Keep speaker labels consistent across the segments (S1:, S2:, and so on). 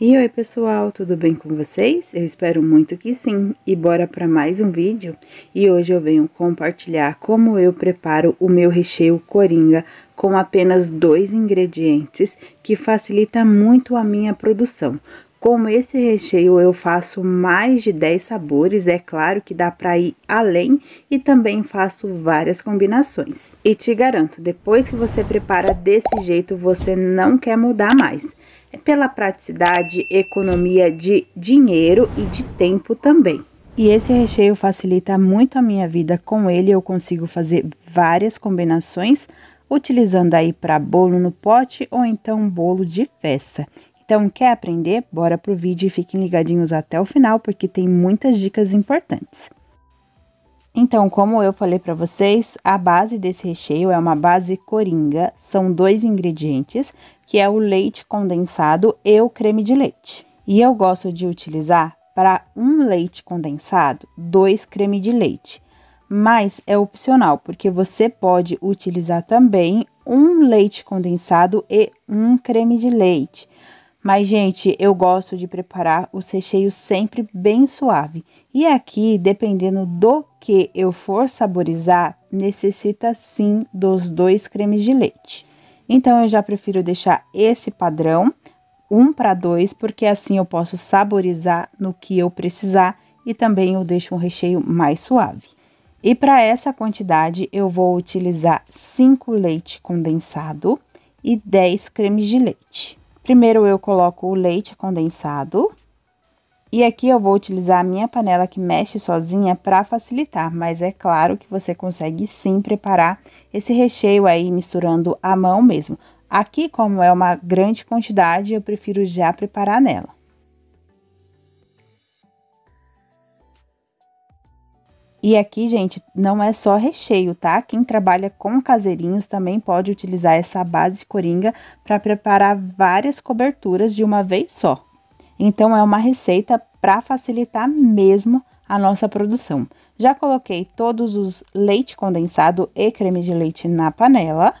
S1: E oi pessoal, tudo bem com vocês? Eu espero muito que sim, e bora para mais um vídeo? E hoje eu venho compartilhar como eu preparo o meu recheio coringa com apenas dois ingredientes, que facilita muito a minha produção. Com esse recheio eu faço mais de 10 sabores, é claro que dá para ir além e também faço várias combinações. E te garanto, depois que você prepara desse jeito, você não quer mudar mais. É pela praticidade, economia de dinheiro e de tempo também. E esse recheio facilita muito a minha vida. Com ele eu consigo fazer várias combinações, utilizando aí para bolo no pote ou então bolo de festa. Então, quer aprender? Bora pro vídeo e fiquem ligadinhos até o final porque tem muitas dicas importantes. Então, como eu falei para vocês, a base desse recheio é uma base coringa, são dois ingredientes, que é o leite condensado e o creme de leite. E eu gosto de utilizar para um leite condensado, dois creme de leite, mas é opcional, porque você pode utilizar também um leite condensado e um creme de leite. Mas, gente, eu gosto de preparar os recheios sempre bem suave. E aqui, dependendo do que eu for saborizar, necessita sim dos dois cremes de leite. Então, eu já prefiro deixar esse padrão, um para dois, porque assim eu posso saborizar no que eu precisar e também eu deixo um recheio mais suave. E para essa quantidade, eu vou utilizar 5 leite condensado e 10 cremes de leite. Primeiro, eu coloco o leite condensado. E aqui eu vou utilizar a minha panela que mexe sozinha para facilitar, mas é claro que você consegue sim preparar esse recheio aí misturando à mão mesmo. Aqui, como é uma grande quantidade, eu prefiro já preparar nela. E aqui, gente, não é só recheio, tá? Quem trabalha com caseirinhos também pode utilizar essa base coringa para preparar várias coberturas de uma vez só. Então, é uma receita para facilitar mesmo a nossa produção. Já coloquei todos os leite condensado e creme de leite na panela.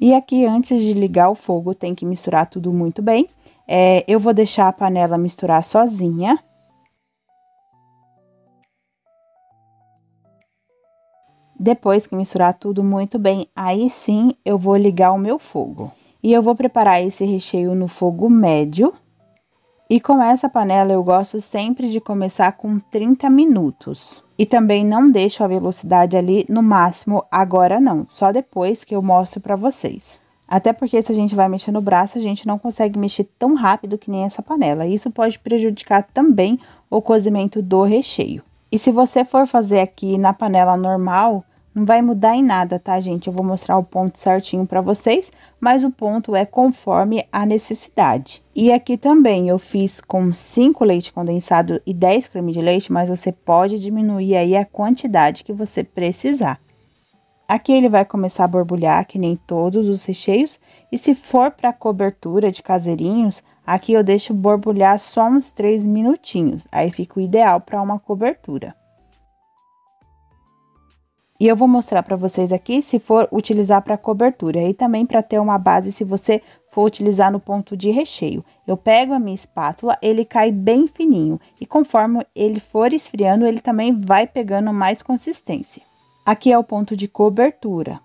S1: E aqui, antes de ligar o fogo, tem que misturar tudo muito bem. É, eu vou deixar a panela misturar sozinha, Depois que misturar tudo muito bem, aí sim eu vou ligar o meu fogo. E eu vou preparar esse recheio no fogo médio. E com essa panela eu gosto sempre de começar com 30 minutos. E também não deixo a velocidade ali no máximo agora não, só depois que eu mostro para vocês. Até porque se a gente vai mexer no braço, a gente não consegue mexer tão rápido que nem essa panela. Isso pode prejudicar também o cozimento do recheio. E se você for fazer aqui na panela normal, não vai mudar em nada, tá, gente? Eu vou mostrar o ponto certinho para vocês, mas o ponto é conforme a necessidade. E aqui também eu fiz com 5 leite condensado e 10 creme de leite, mas você pode diminuir aí a quantidade que você precisar. Aqui ele vai começar a borbulhar, que nem todos os recheios, e se for para cobertura de caseirinhos, Aqui eu deixo borbulhar só uns 3 minutinhos, aí fica o ideal para uma cobertura. E eu vou mostrar para vocês aqui se for utilizar para cobertura e também para ter uma base se você for utilizar no ponto de recheio. Eu pego a minha espátula, ele cai bem fininho e conforme ele for esfriando, ele também vai pegando mais consistência. Aqui é o ponto de cobertura.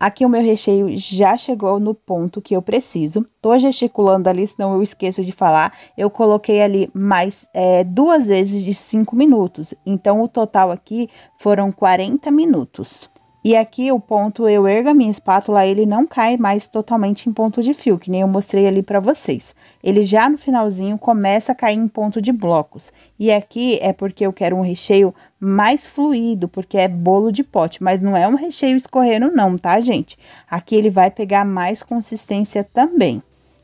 S1: Aqui o meu recheio já chegou no ponto que eu preciso. Tô gesticulando ali, senão eu esqueço de falar. Eu coloquei ali mais é, duas vezes de 5 minutos. Então, o total aqui foram 40 minutos. E aqui o ponto eu ergo a minha espátula, ele não cai mais totalmente em ponto de fio, que nem eu mostrei ali para vocês. Ele já no finalzinho começa a cair em ponto de blocos. E aqui é porque eu quero um recheio mais fluido, porque é bolo de pote, mas não é um recheio escorrendo não, tá, gente? Aqui ele vai pegar mais consistência também.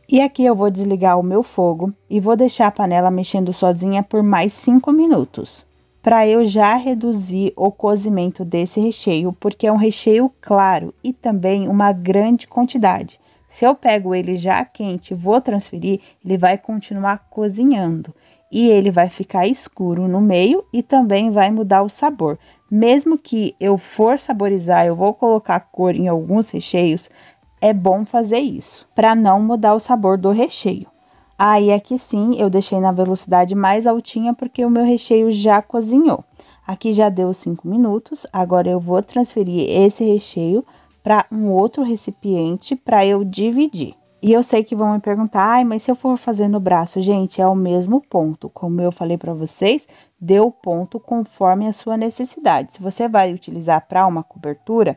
S1: E aqui eu vou desligar o meu fogo e vou deixar a panela mexendo sozinha por mais 5 minutos para eu já reduzir o cozimento desse recheio, porque é um recheio claro e também uma grande quantidade. Se eu pego ele já quente e vou transferir, ele vai continuar cozinhando e ele vai ficar escuro no meio e também vai mudar o sabor. Mesmo que eu for saborizar, eu vou colocar cor em alguns recheios, é bom fazer isso para não mudar o sabor do recheio. Aí aqui sim eu deixei na velocidade mais altinha porque o meu recheio já cozinhou. Aqui já deu 5 minutos, agora eu vou transferir esse recheio para um outro recipiente para eu dividir. E eu sei que vão me perguntar, ai, mas se eu for fazer no braço, gente, é o mesmo ponto. Como eu falei para vocês, deu ponto conforme a sua necessidade. Se você vai utilizar para uma cobertura,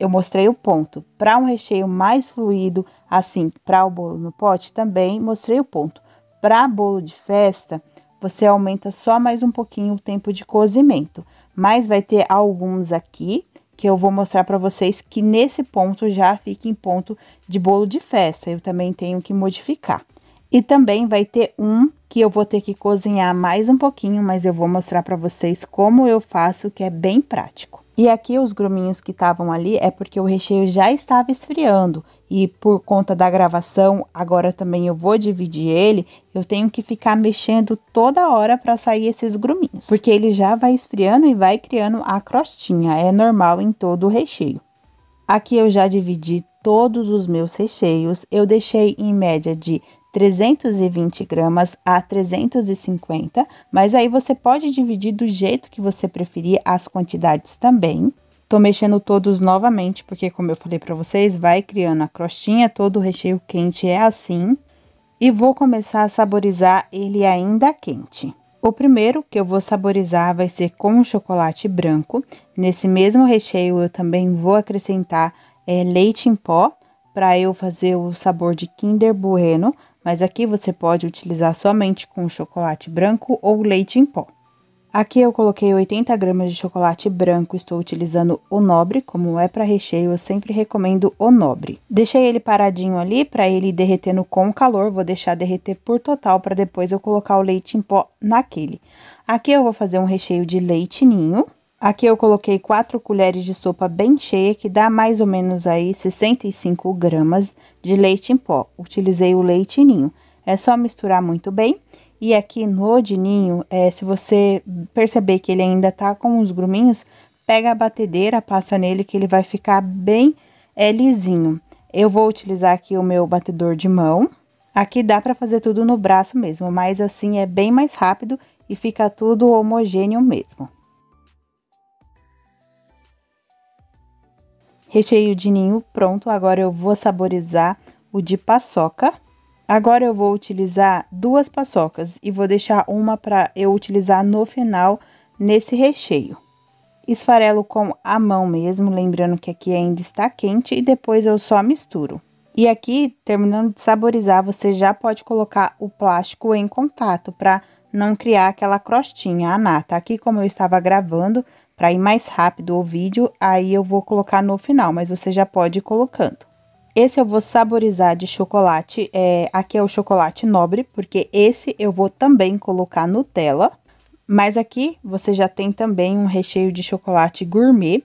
S1: eu mostrei o ponto. Para um recheio mais fluido, assim, para o bolo no pote, também mostrei o ponto. Para bolo de festa, você aumenta só mais um pouquinho o tempo de cozimento, mas vai ter alguns aqui que eu vou mostrar para vocês que nesse ponto já fica em ponto de bolo de festa. Eu também tenho que modificar. E também vai ter um que eu vou ter que cozinhar mais um pouquinho, mas eu vou mostrar para vocês como eu faço, que é bem prático. E aqui os gruminhos que estavam ali é porque o recheio já estava esfriando e por conta da gravação, agora também eu vou dividir ele, eu tenho que ficar mexendo toda hora para sair esses gruminhos, porque ele já vai esfriando e vai criando a crostinha, é normal em todo o recheio. Aqui eu já dividi todos os meus recheios, eu deixei em média de 320 gramas a 350, mas aí você pode dividir do jeito que você preferir as quantidades também. Tô mexendo todos novamente, porque como eu falei para vocês, vai criando a crostinha, todo o recheio quente é assim. E vou começar a saborizar ele ainda quente. O primeiro que eu vou saborizar vai ser com chocolate branco. Nesse mesmo recheio eu também vou acrescentar é, leite em pó para eu fazer o sabor de Kinder Bueno, mas aqui você pode utilizar somente com chocolate branco ou leite em pó. Aqui eu coloquei 80 gramas de chocolate branco, estou utilizando o nobre, como é para recheio, eu sempre recomendo o nobre. Deixei ele paradinho ali para ele derretendo com o calor, vou deixar derreter por total para depois eu colocar o leite em pó naquele. Aqui eu vou fazer um recheio de leite ninho. Aqui eu coloquei 4 colheres de sopa bem cheia, que dá mais ou menos aí 65 gramas de leite em pó. Utilizei o leite ninho. É só misturar muito bem. E aqui no dininho, é, se você perceber que ele ainda tá com uns gruminhos, pega a batedeira, passa nele que ele vai ficar bem é, lisinho. Eu vou utilizar aqui o meu batedor de mão. Aqui dá para fazer tudo no braço mesmo, mas assim é bem mais rápido e fica tudo homogêneo mesmo. Recheio de ninho pronto, agora eu vou saborizar o de paçoca. Agora eu vou utilizar duas paçocas e vou deixar uma para eu utilizar no final nesse recheio. Esfarelo com a mão mesmo, lembrando que aqui ainda está quente e depois eu só misturo. E aqui, terminando de saborizar, você já pode colocar o plástico em contato para não criar aquela crostinha, a nata. Aqui, como eu estava gravando, para ir mais rápido o vídeo, aí eu vou colocar no final, mas você já pode ir colocando. Esse eu vou saborizar de chocolate, é, aqui é o chocolate nobre, porque esse eu vou também colocar Nutella. Mas aqui você já tem também um recheio de chocolate gourmet.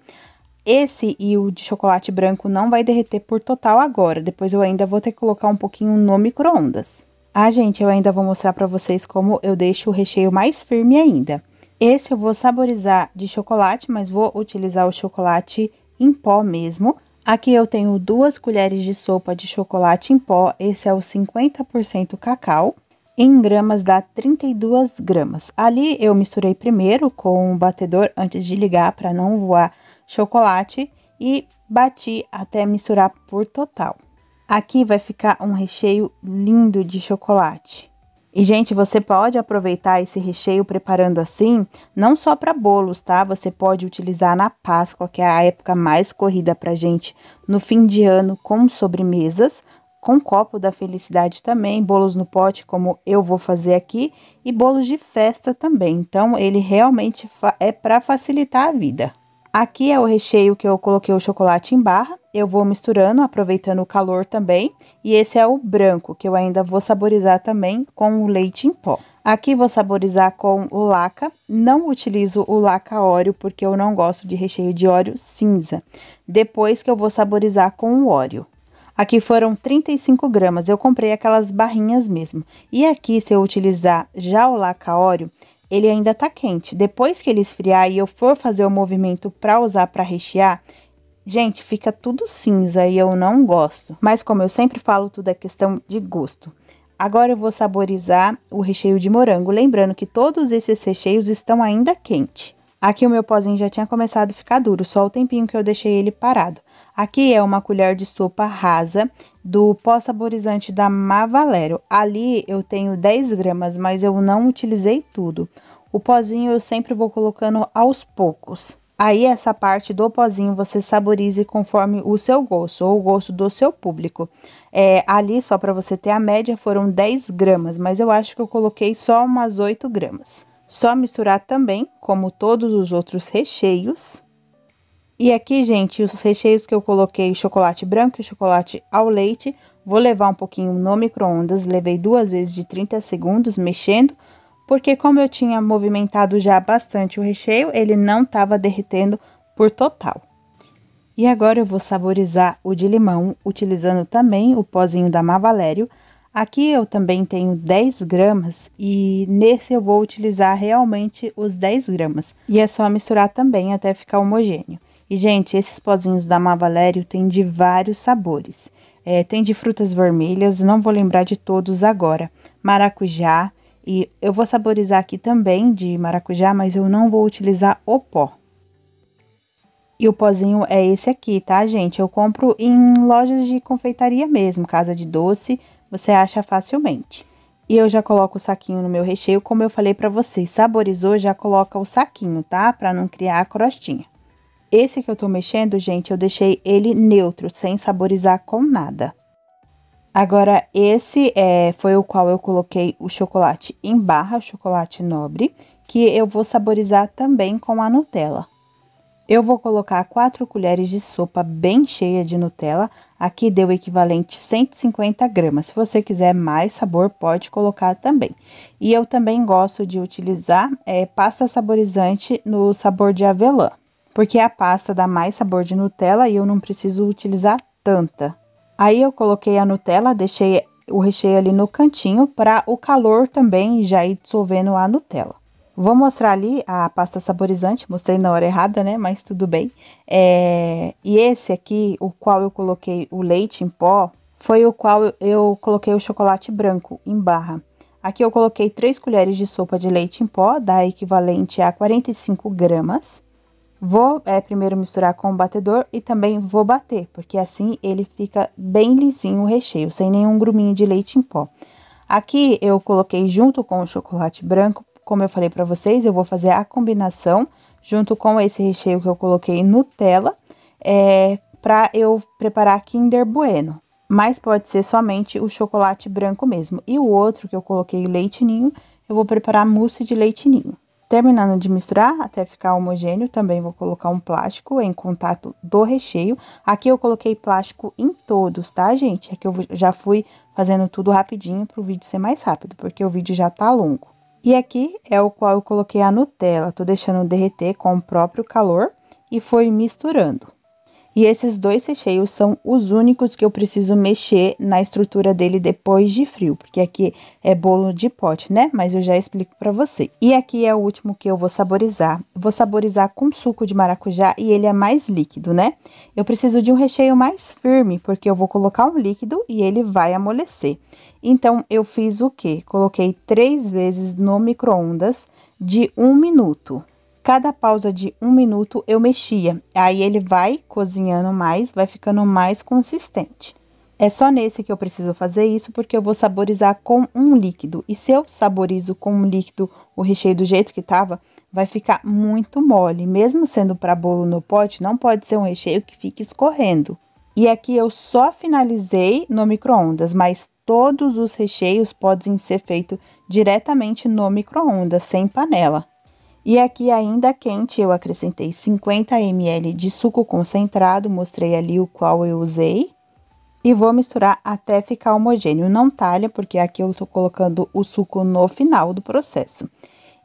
S1: Esse e o de chocolate branco não vai derreter por total agora, depois eu ainda vou ter que colocar um pouquinho no micro-ondas. Ah, gente, eu ainda vou mostrar para vocês como eu deixo o recheio mais firme ainda. Esse eu vou saborizar de chocolate, mas vou utilizar o chocolate em pó mesmo. Aqui eu tenho duas colheres de sopa de chocolate em pó, esse é o 50% cacau. Em gramas dá 32 gramas. Ali eu misturei primeiro com o batedor antes de ligar para não voar chocolate e bati até misturar por total. Aqui vai ficar um recheio lindo de chocolate. E, gente, você pode aproveitar esse recheio preparando assim, não só para bolos, tá? Você pode utilizar na Páscoa, que é a época mais corrida para gente, no fim de ano, como sobremesas, com copo da felicidade também, bolos no pote, como eu vou fazer aqui, e bolos de festa também. Então, ele realmente é para facilitar a vida. Aqui é o recheio que eu coloquei o chocolate em barra. Eu vou misturando, aproveitando o calor também. E esse é o branco, que eu ainda vou saborizar também com o leite em pó. Aqui vou saborizar com o laca. Não utilizo o laca óleo porque eu não gosto de recheio de óleo cinza. Depois que eu vou saborizar com o óleo. Aqui foram 35 gramas, eu comprei aquelas barrinhas mesmo. E aqui, se eu utilizar já o laca óleo, ele ainda tá quente. Depois que ele esfriar e eu for fazer o movimento para usar para rechear, gente, fica tudo cinza e eu não gosto. Mas como eu sempre falo, tudo é questão de gosto. Agora eu vou saborizar o recheio de morango, lembrando que todos esses recheios estão ainda quente. Aqui o meu pozinho já tinha começado a ficar duro, só o tempinho que eu deixei ele parado. Aqui é uma colher de sopa rasa do pó saborizante da Mavalério. Ali eu tenho 10 gramas, mas eu não utilizei tudo. O pozinho eu sempre vou colocando aos poucos. Aí essa parte do pozinho você saborize conforme o seu gosto ou o gosto do seu público. É, ali, só para você ter a média, foram 10 gramas, mas eu acho que eu coloquei só umas 8 gramas. Só misturar também, como todos os outros recheios. E aqui, gente, os recheios que eu coloquei, chocolate branco e chocolate ao leite, vou levar um pouquinho no micro-ondas, levei duas vezes de 30 segundos mexendo, porque como eu tinha movimentado já bastante o recheio, ele não estava derretendo por total. E agora eu vou saborizar o de limão, utilizando também o pozinho da Mavalério. Aqui eu também tenho 10 gramas e nesse eu vou utilizar realmente os 10 gramas. E é só misturar também até ficar homogêneo. E, gente, esses pozinhos da Mavalério tem de vários sabores. É, tem de frutas vermelhas, não vou lembrar de todos agora. Maracujá, e eu vou saborizar aqui também de maracujá, mas eu não vou utilizar o pó. E o pozinho é esse aqui, tá, gente? Eu compro em lojas de confeitaria mesmo, casa de doce, você acha facilmente. E eu já coloco o saquinho no meu recheio, como eu falei pra vocês, saborizou, já coloca o saquinho, tá? Pra não criar a crostinha. Esse que eu tô mexendo, gente, eu deixei ele neutro, sem saborizar com nada. Agora, esse é, foi o qual eu coloquei o chocolate em barra, chocolate nobre, que eu vou saborizar também com a Nutella. Eu vou colocar 4 colheres de sopa bem cheia de Nutella. Aqui deu o equivalente 150 gramas. Se você quiser mais sabor, pode colocar também. E eu também gosto de utilizar é, pasta saborizante no sabor de avelã porque a pasta dá mais sabor de Nutella e eu não preciso utilizar tanta. Aí eu coloquei a Nutella, deixei o recheio ali no cantinho para o calor também já ir dissolvendo a Nutella. Vou mostrar ali a pasta saborizante, mostrei na hora errada, né? Mas tudo bem. É... E esse aqui, o qual eu coloquei o leite em pó, foi o qual eu coloquei o chocolate branco em barra. Aqui eu coloquei 3 colheres de sopa de leite em pó, dá equivalente a 45 gramas. Vou é, primeiro misturar com o batedor e também vou bater, porque assim ele fica bem lisinho o recheio, sem nenhum gruminho de leite em pó. Aqui eu coloquei junto com o chocolate branco, como eu falei para vocês, eu vou fazer a combinação junto com esse recheio que eu coloquei Nutella, é, para eu preparar Kinder Bueno. Mas pode ser somente o chocolate branco mesmo. E o outro que eu coloquei leite ninho, eu vou preparar mousse de leite ninho. Terminando de misturar, até ficar homogêneo, também vou colocar um plástico em contato do recheio. Aqui eu coloquei plástico em todos, tá, gente? Aqui é eu já fui fazendo tudo rapidinho para o vídeo ser mais rápido, porque o vídeo já tá longo. E aqui é o qual eu coloquei a Nutella, tô deixando derreter com o próprio calor e foi misturando. E esses dois recheios são os únicos que eu preciso mexer na estrutura dele depois de frio, porque aqui é bolo de pote, né? Mas eu já explico para vocês. E aqui é o último que eu vou saborizar. Vou saborizar com suco de maracujá e ele é mais líquido, né? Eu preciso de um recheio mais firme, porque eu vou colocar um líquido e ele vai amolecer. Então, eu fiz o quê? Coloquei três vezes no micro-ondas de um minuto. Cada pausa de um minuto eu mexia. Aí ele vai cozinhando mais, vai ficando mais consistente. É só nesse que eu preciso fazer isso, porque eu vou saborizar com um líquido. E se eu saborizo com um líquido o recheio do jeito que tava, vai ficar muito mole. Mesmo sendo para bolo no pote, não pode ser um recheio que fique escorrendo. E aqui eu só finalizei no micro-ondas, mas todos os recheios podem ser feitos diretamente no micro-ondas, sem panela. E aqui ainda quente eu acrescentei 50 ml de suco concentrado, mostrei ali o qual eu usei. E vou misturar até ficar homogêneo, não talha, porque aqui eu tô colocando o suco no final do processo.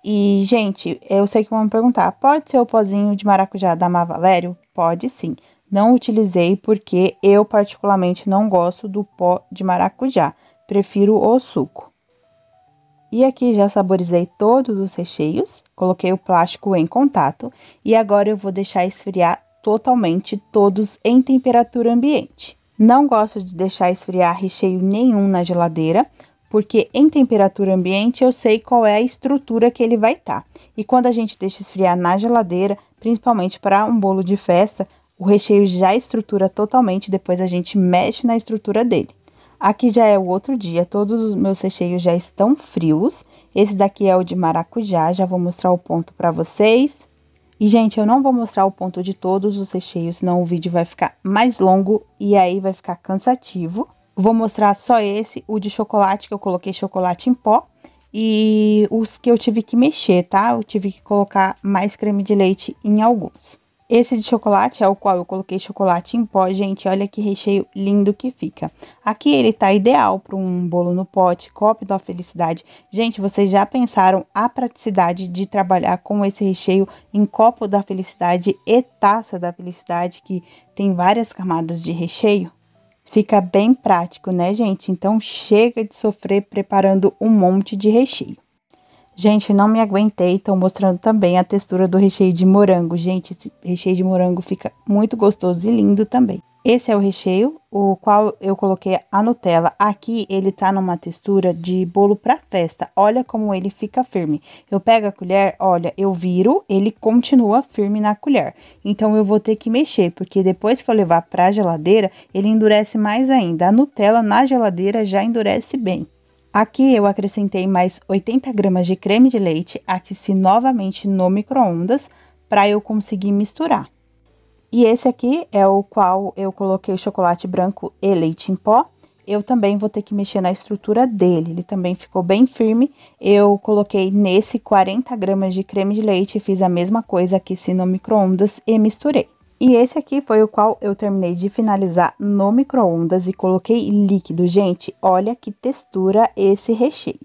S1: E, gente, eu sei que vão me perguntar, pode ser o pozinho de maracujá da Mavalério? Pode sim. Não utilizei porque eu particularmente não gosto do pó de maracujá, prefiro o suco. E aqui já saborizei todos os recheios, coloquei o plástico em contato e agora eu vou deixar esfriar totalmente todos em temperatura ambiente. Não gosto de deixar esfriar recheio nenhum na geladeira, porque em temperatura ambiente eu sei qual é a estrutura que ele vai estar. Tá. E quando a gente deixa esfriar na geladeira, principalmente para um bolo de festa, o recheio já estrutura totalmente, depois a gente mexe na estrutura dele. Aqui já é o outro dia, todos os meus recheios já estão frios. Esse daqui é o de maracujá, já vou mostrar o ponto para vocês. E, gente, eu não vou mostrar o ponto de todos os recheios, senão o vídeo vai ficar mais longo e aí vai ficar cansativo. Vou mostrar só esse, o de chocolate, que eu coloquei chocolate em pó. E os que eu tive que mexer, tá? Eu tive que colocar mais creme de leite em alguns. Esse de chocolate é o qual eu coloquei chocolate em pó, gente. Olha que recheio lindo que fica. Aqui ele tá ideal para um bolo no pote, copo da felicidade. Gente, vocês já pensaram a praticidade de trabalhar com esse recheio em copo da felicidade e taça da felicidade, que tem várias camadas de recheio? Fica bem prático, né, gente? Então chega de sofrer preparando um monte de recheio. Gente, não me aguentei, estão mostrando também a textura do recheio de morango. Gente, esse recheio de morango fica muito gostoso e lindo também. Esse é o recheio, o qual eu coloquei a Nutella. Aqui ele tá numa textura de bolo para festa. Olha como ele fica firme. Eu pego a colher, olha, eu viro, ele continua firme na colher. Então eu vou ter que mexer, porque depois que eu levar para a geladeira, ele endurece mais ainda. A Nutella na geladeira já endurece bem. Aqui eu acrescentei mais 80 gramas de creme de leite, aqueci novamente no micro-ondas, para eu conseguir misturar. E esse aqui é o qual eu coloquei chocolate branco e leite em pó. Eu também vou ter que mexer na estrutura dele, ele também ficou bem firme. Eu coloquei nesse 40 gramas de creme de leite, fiz a mesma coisa aqueci no micro-ondas e misturei. E esse aqui foi o qual eu terminei de finalizar no micro-ondas e coloquei líquido. Gente, olha que textura esse recheio.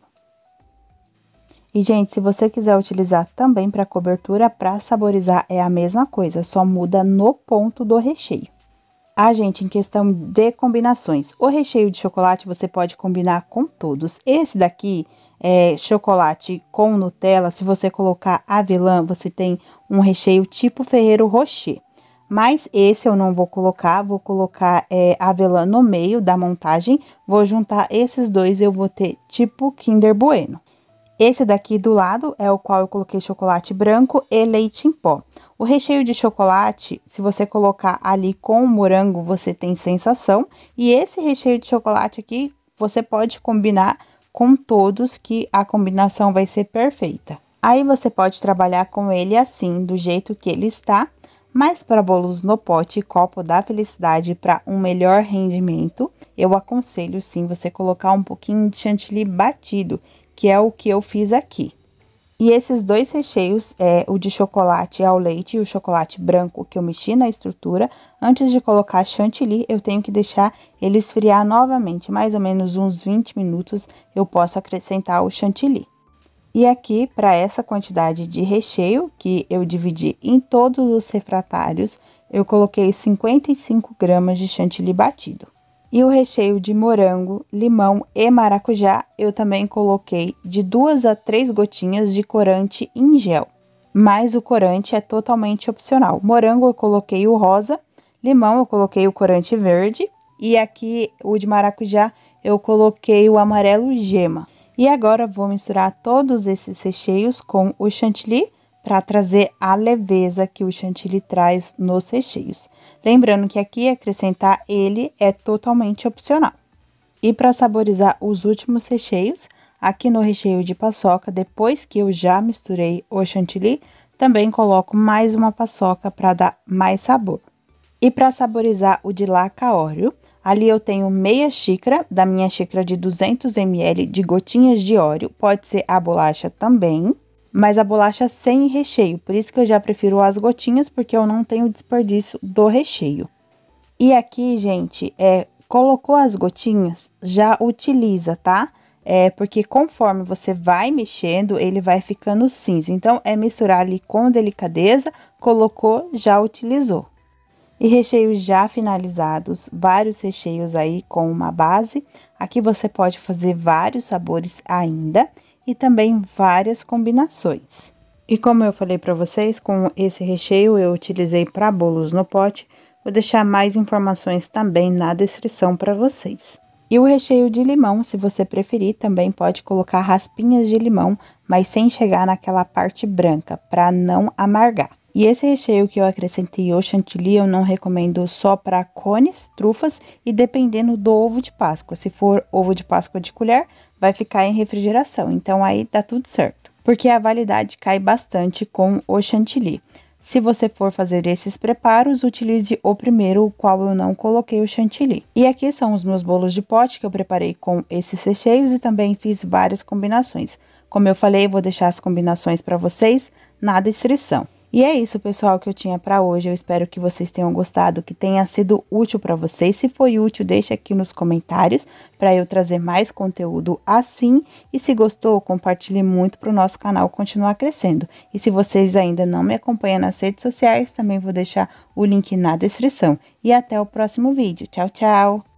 S1: E, gente, se você quiser utilizar também para cobertura, para saborizar é a mesma coisa, só muda no ponto do recheio. Ah, gente, em questão de combinações, o recheio de chocolate você pode combinar com todos. Esse daqui é chocolate com Nutella, se você colocar avelã, você tem um recheio tipo Ferreiro Rocher mas esse eu não vou colocar, vou colocar é, avelã no meio da montagem, vou juntar esses dois, eu vou ter tipo Kinder Bueno. Esse daqui do lado é o qual eu coloquei chocolate branco e leite em pó. O recheio de chocolate, se você colocar ali com o morango, você tem sensação. E esse recheio de chocolate aqui, você pode combinar com todos que a combinação vai ser perfeita. Aí você pode trabalhar com ele assim, do jeito que ele está, mas para bolos no pote e copo da felicidade para um melhor rendimento, eu aconselho sim você colocar um pouquinho de chantilly batido, que é o que eu fiz aqui. E esses dois recheios é o de chocolate ao leite e o chocolate branco que eu mexi na estrutura. Antes de colocar chantilly, eu tenho que deixar ele esfriar novamente, mais ou menos uns 20 minutos eu posso acrescentar o chantilly. E aqui, para essa quantidade de recheio, que eu dividi em todos os refratários, eu coloquei 55 gramas de chantilly batido. E o recheio de morango, limão e maracujá, eu também coloquei de duas a três gotinhas de corante em gel. Mas o corante é totalmente opcional. Morango eu coloquei o rosa, limão eu coloquei o corante verde e aqui o de maracujá eu coloquei o amarelo gema. E agora vou misturar todos esses recheios com o chantilly para trazer a leveza que o chantilly traz nos recheios. Lembrando que aqui acrescentar ele é totalmente opcional. E para saborizar os últimos recheios, aqui no recheio de paçoca, depois que eu já misturei o chantilly, também coloco mais uma paçoca para dar mais sabor. E para saborizar o de laca óleo, Ali eu tenho meia xícara da minha xícara de 200 ml de gotinhas de óleo, pode ser a bolacha também, mas a bolacha sem recheio, por isso que eu já prefiro as gotinhas, porque eu não tenho desperdício do recheio. E aqui, gente, é, colocou as gotinhas, já utiliza, tá? É, porque conforme você vai mexendo, ele vai ficando cinza. Então, é misturar ali com delicadeza, colocou, já utilizou e recheios já finalizados, vários recheios aí com uma base. Aqui você pode fazer vários sabores ainda e também várias combinações. E como eu falei para vocês, com esse recheio eu utilizei para bolos no pote, vou deixar mais informações também na descrição para vocês. E o recheio de limão, se você preferir, também pode colocar raspinhas de limão, mas sem chegar naquela parte branca, para não amargar. E esse recheio que eu acrescentei o chantilly, eu não recomendo só para cones, trufas e dependendo do ovo de páscoa. Se for ovo de páscoa de colher, vai ficar em refrigeração, então aí tá tudo certo. Porque a validade cai bastante com o chantilly. Se você for fazer esses preparos, utilize o primeiro, o qual eu não coloquei o chantilly. E aqui são os meus bolos de pote que eu preparei com esses recheios e também fiz várias combinações. Como eu falei, eu vou deixar as combinações para vocês na descrição. E é isso, pessoal, que eu tinha para hoje. Eu espero que vocês tenham gostado, que tenha sido útil para vocês. Se foi útil, deixa aqui nos comentários para eu trazer mais conteúdo assim. E se gostou, compartilhe muito para o nosso canal continuar crescendo. E se vocês ainda não me acompanham nas redes sociais, também vou deixar o link na descrição. E até o próximo vídeo. Tchau, tchau!